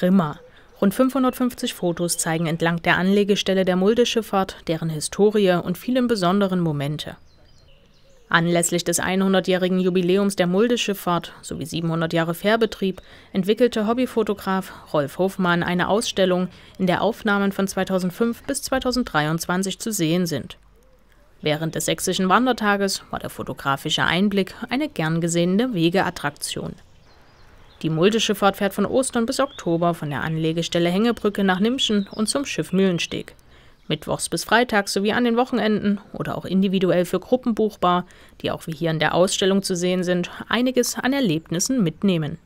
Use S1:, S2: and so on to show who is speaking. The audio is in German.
S1: Grimma. Rund 550 Fotos zeigen entlang der Anlegestelle der Muldeschifffahrt deren Historie und vielen besonderen Momente. Anlässlich des 100-jährigen Jubiläums der Muldeschifffahrt sowie 700 Jahre Fährbetrieb entwickelte Hobbyfotograf Rolf Hofmann eine Ausstellung, in der Aufnahmen von 2005 bis 2023 zu sehen sind. Während des sächsischen Wandertages war der fotografische Einblick eine gern gesehene Wegeattraktion. Die Multischifffahrt fährt von Ostern bis Oktober von der Anlegestelle Hängebrücke nach Nimschen und zum Schiff Mühlensteg. Mittwochs bis Freitags sowie an den Wochenenden oder auch individuell für Gruppen buchbar, die auch wie hier in der Ausstellung zu sehen sind, einiges an Erlebnissen mitnehmen.